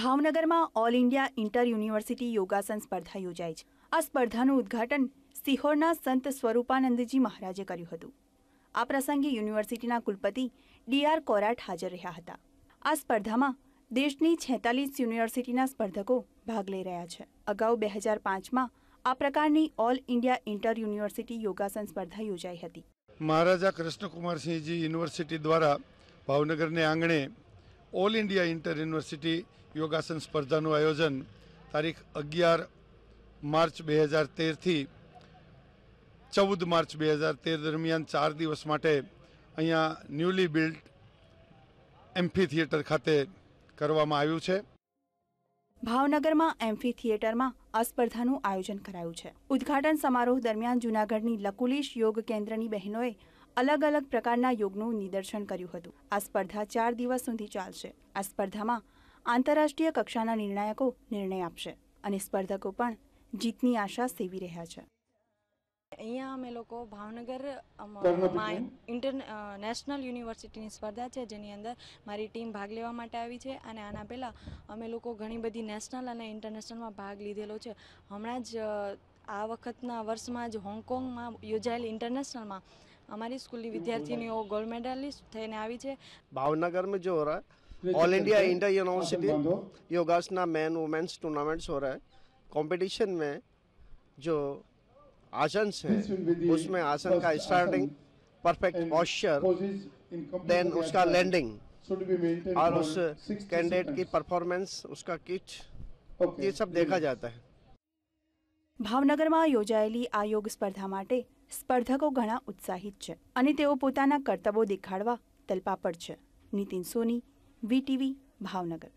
ભાવનગરમાં all India inter university યોગાસન સ્પર્ધા યોજાઈ છે આ સ્પર્ધાનું ઉદ્ઘાટન સિહોરના સંત સ્વરૂપાનંદજી મહારાજે કર્યું હતું આ પ્રસંગે યુનિવર્સિટીના કુલપતિ ડીઆર કોરાટ હાજર રહ્યા હતા આ સ્પર્ધામાં દેશની છેતાલીસ યુનિવર્સિટીના સ્પર્ધકો ભાગ લઈ રહ્યા છે અગાઉ બે હજાર પાંચમાં આ પ્રકારની ઓલ ઇન્ડિયા ઇન્ટર યુનિવર્સિટી યોગાસન સ્પર્ધા યોજાઈ હતી મહારાજા કૃષ્ણકુમારસિંહજી યુનિવર્સિટી દ્વારા ભાવનગરને આંગણે ઓલ ઇન્ડિયા ઇન્ટર યુનિવર્સિટી યોગાસન સ્પર્ધાનું આયોજન તારીખ અગિયાર માર્ચ બે હજાર તેરથી ચૌદ માર્ચ બે હજાર તેર દરમિયાન ચાર દિવસ માટે અહીંયા ન્યૂલી બિલ્ડ એમ્ફી થિયેટર ખાતે કરવામાં આવ્યું છે ભાવનગરમાં એમ્ફી થિયેટરમાં આ સ્પર્ધાનું આયોજન કરાયું છે ઉદઘાટન સમારોહ દરમિયાન જૂનાગઢની લકુલીશ યોગ કેન્દ્રની બહેનોએ અલગ અલગ પ્રકારના યોગનું નિદર્શન કર્યું હતું આ સ્પર્ધા ચાર દિવસ સુધી ચાલશે આ સ્પર્ધામાં આંતરરાષ્ટ્રીય કક્ષાના નિર્ણાયકો નિર્ણય આપશે અને સ્પર્ધકો પણ જીતની આશા સેવી રહ્યા છે અહીંયા અમે લોકો ભાવનગર ઇન્ટરનેશનલ યુનિવર્સિટીની સ્પર્ધા છે જેની અંદર મારી ટીમ ભાગ લેવા માટે આવી છે અને આના પહેલાં અમે લોકો ઘણી બધી નેશનલ અને ઇન્ટરનેશનલમાં ભાગ લીધેલો છે હમણાં જ આ વખતના વર્ષમાં જ હોંગકોંગમાં યોજાયેલ ઇન્ટરનેશનલમાં हमारी स्कूल की विद्यार्थिनीઓ ગોલ્ડ મેડલિસ્ટ થઈને આવી છે ભાવનગરમાં જે ઓરА all India India announcement yogasana man women's tournaments ઓર છે કોમ્પિટિશન મેં જો આસન છે ઉસમે આસન કા સ્ટાર્ટિંગ પરફેક્ટ પોઝિશન देन ઉસકા landing should be maintain candidate કી પરફોર્મન્સ ઉસકા કીચ યે સબ દેખા જાતા હૈ ભાવનગર માં યોજાયેલી આયોગ સ્પર્ધા માટે સ્પર્ધકો ઘણા ઉત્સાહિત છે અને તેઓ પોતાના કરતબો દેખાડવા તલપાપડ છે નીતિન સોની વીટીવી ભાવનગર